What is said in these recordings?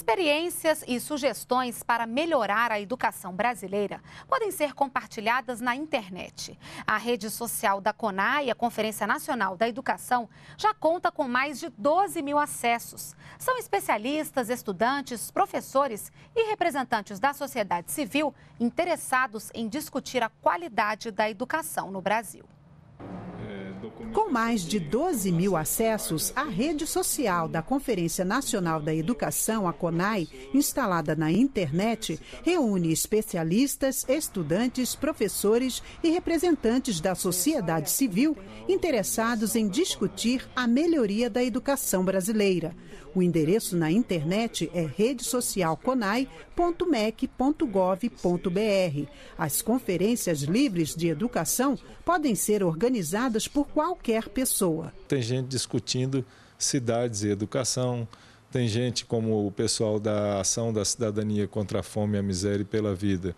Experiências e sugestões para melhorar a educação brasileira podem ser compartilhadas na internet. A rede social da CONAI, a Conferência Nacional da Educação, já conta com mais de 12 mil acessos. São especialistas, estudantes, professores e representantes da sociedade civil interessados em discutir a qualidade da educação no Brasil. Com mais de 12 mil acessos, a rede social da Conferência Nacional da Educação, a CONAI, instalada na internet, reúne especialistas, estudantes, professores e representantes da sociedade civil interessados em discutir a melhoria da educação brasileira. O endereço na internet é redesocialconai.mec.gov.br. As conferências livres de educação podem ser organizadas por qualquer pessoa. Tem gente discutindo cidades e educação, tem gente como o pessoal da Ação da Cidadania contra a Fome, a Miséria e pela Vida,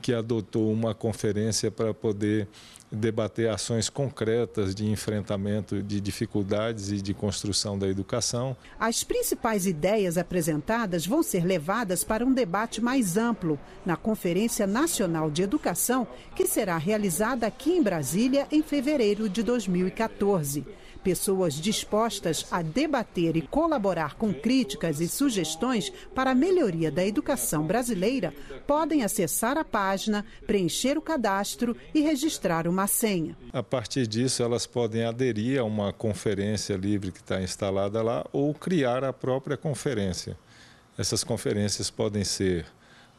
que adotou uma conferência para poder debater ações concretas de enfrentamento de dificuldades e de construção da educação. As principais ideias apresentadas vão ser levadas para um debate mais amplo na Conferência Nacional de Educação, que será realizada aqui em Brasília em fevereiro de 2014 pessoas dispostas a debater e colaborar com críticas e sugestões para a melhoria da educação brasileira podem acessar a página, preencher o cadastro e registrar uma senha. A partir disso, elas podem aderir a uma conferência livre que está instalada lá ou criar a própria conferência. Essas conferências podem ser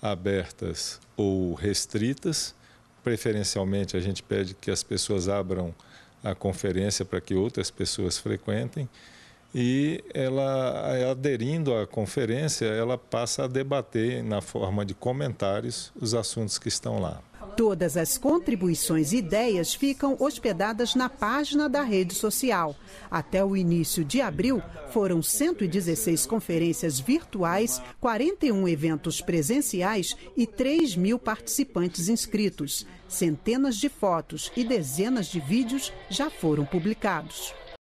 abertas ou restritas. Preferencialmente, a gente pede que as pessoas abram a conferência para que outras pessoas frequentem e ela aderindo à conferência, ela passa a debater na forma de comentários os assuntos que estão lá. Todas as contribuições e ideias ficam hospedadas na página da rede social. Até o início de abril, foram 116 conferências virtuais, 41 eventos presenciais e 3 mil participantes inscritos. Centenas de fotos e dezenas de vídeos já foram publicados.